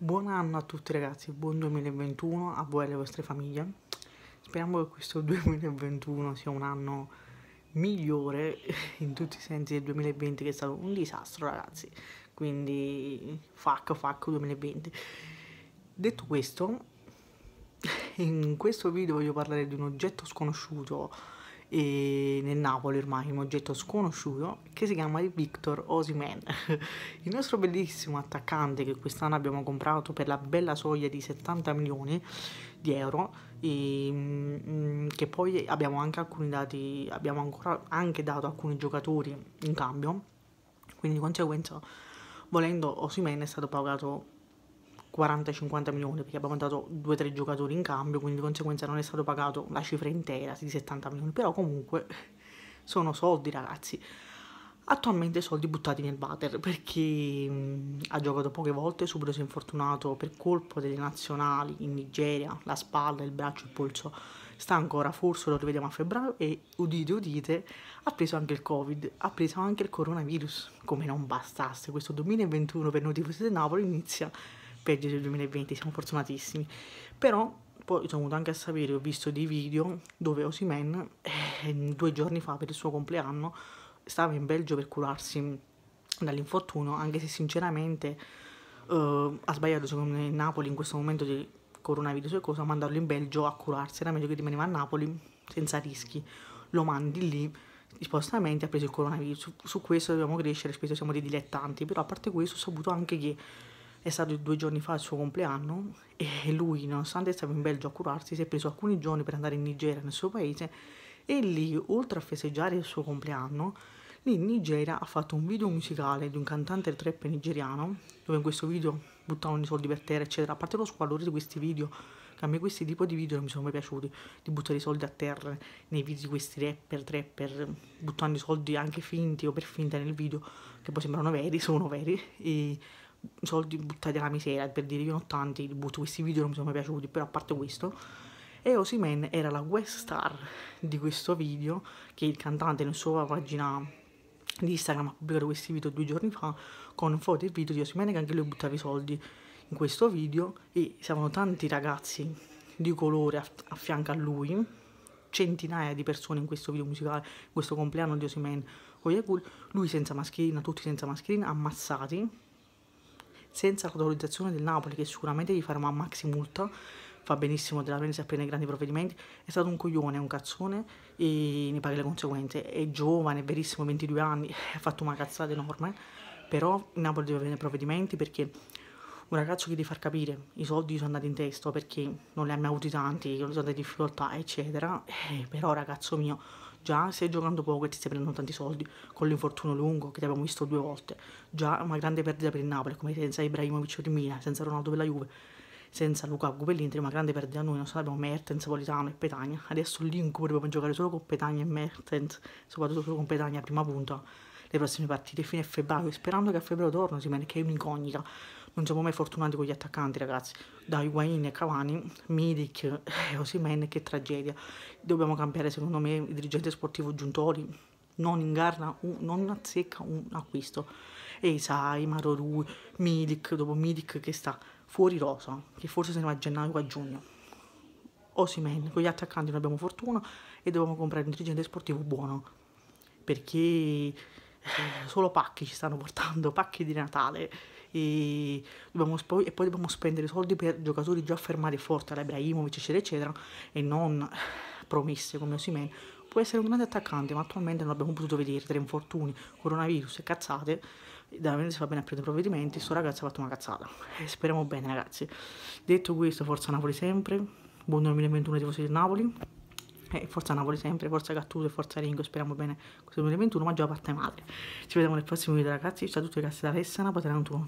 Buon anno a tutti ragazzi, buon 2021 a voi e alle vostre famiglie. Speriamo che questo 2021 sia un anno migliore in tutti i sensi del 2020 che è stato un disastro ragazzi. Quindi fuck fuck 2020. Detto questo, in questo video voglio parlare di un oggetto sconosciuto nel Napoli ormai, un oggetto sconosciuto che si chiama il Victor Osimen, il nostro bellissimo attaccante che quest'anno abbiamo comprato per la bella soglia di 70 milioni di euro e, mm, che poi abbiamo anche alcuni dati, abbiamo ancora anche dato alcuni giocatori in cambio, quindi di conseguenza volendo Osimen è stato pagato 40-50 milioni perché abbiamo dato 2-3 giocatori in cambio, quindi di conseguenza non è stato pagato la cifra intera di 70 milioni, però comunque sono soldi ragazzi. Attualmente soldi buttati nel water perché mh, mm, ha giocato poche volte, subito si è infortunato per colpo delle nazionali in Nigeria, la spalla, il braccio, il polso sta ancora, forse lo rivediamo a febbraio e udite udite ha preso anche il covid, ha preso anche il coronavirus, come non bastasse questo 2021 per noi tifosi del Napoli inizia peggio del 2020, siamo fortunatissimi. Però poi sono diciamo, venuto anche a sapere, ho visto dei video dove Osimen, eh, due giorni fa per il suo compleanno, stava in Belgio per curarsi dall'infortunio, anche se sinceramente eh, ha sbagliato secondo me Napoli in questo momento di coronavirus e cosa, mandarlo in Belgio a curarsi, era meglio che rimaneva a Napoli senza rischi, lo mandi lì spostamente ha preso il coronavirus. Su, su questo dobbiamo crescere, spesso siamo dei dilettanti, però a parte questo ho saputo anche che è stato due giorni fa il suo compleanno e lui, nonostante stava in Belgio a curarsi, si è preso alcuni giorni per andare in Nigeria, nel suo paese, e lì, oltre a festeggiare il suo compleanno, lì in Nigeria ha fatto un video musicale di un cantante trap nigeriano, dove in questo video buttavano i soldi per terra, eccetera. A parte lo squalore di questi video, che a me questi tipi di video non mi sono mai piaciuti, di buttare i soldi a terra nei video di questi rapper, trapper, buttando i soldi anche finti o per finta nel video, che poi sembrano veri, sono veri, e soldi buttati alla miseria, per dire io non ho tanti, butto questi video non mi sono mai piaciuti, però a parte questo, e Osimen era la guest star di questo video, che il cantante nella sua pagina di Instagram ha pubblicato questi video due giorni fa, con foto e video di Osimen che anche lui buttava i soldi in questo video, e c'erano tanti ragazzi di colore a, a fianco a lui, centinaia di persone in questo video musicale, in questo compleanno di Osimen, con lui senza mascherina, tutti senza mascherina, ammazzati, senza l'autorizzazione del Napoli, che sicuramente gli farà una maxi multa, fa benissimo della Venezia appena i grandi provvedimenti, è stato un coglione, un cazzone e ne paghi le conseguenze. È giovane, è verissimo, 22 anni, ha fatto una cazzata enorme, però il Napoli deve avere provvedimenti perché un ragazzo che devi far capire i soldi sono andati in testa perché non li ha mai avuti tanti, io sono in difficoltà, eccetera. Eh, però, ragazzo mio, già stai giocando poco e ti stai prendendo tanti soldi con l'infortunio lungo che ti abbiamo visto due volte. Già una grande perdita per il Napoli, come senza Ibrahimovic per il senza Ronaldo per la Juve, senza Luca per l'Inter, una grande perdita a noi, non sappiamo Mertens, Politano e Petagna. Adesso l'incubo dobbiamo giocare solo con Petagna e Mertens, soprattutto solo con Petagna prima punta le prossime partite fine febbraio, sperando che a febbraio torno, sì, perché è un'incognita non siamo mai fortunati con gli attaccanti ragazzi da Higuain e Cavani Midic e eh, Osimen che tragedia dobbiamo cambiare secondo me il dirigente sportivo Giuntoli non ingarna un, non azzecca un acquisto e Isai, Marorui, Midic dopo Midic che sta fuori rosa che forse se ne va a gennaio o a giugno Osimen con gli attaccanti non abbiamo fortuna e dobbiamo comprare un dirigente sportivo buono perché eh, solo pacchi ci stanno portando, pacchi di Natale e, sp- e poi dobbiamo spendere soldi per giocatori già affermati forti, all'Ebrahimovic eccetera, eccetera, e non promesse come Osimen. Può essere un grande attaccante, ma attualmente non l'abbiamo potuto vedere tra infortuni, coronavirus e cazzate. Da me si fa bene a prendere provvedimenti, sto ragazzo ha fatto una cazzata. E eh, speriamo bene, ragazzi. Detto questo, forza Napoli sempre. Buon 2021 tifosi del Napoli eh, forza Napoli sempre, forza Gattuso e forza Ringo, speriamo bene questo 2021, ma già parte madre. Ci vediamo nel prossimo video ragazzi, ciao a tutti ragazzi da Alessana, potranno tu.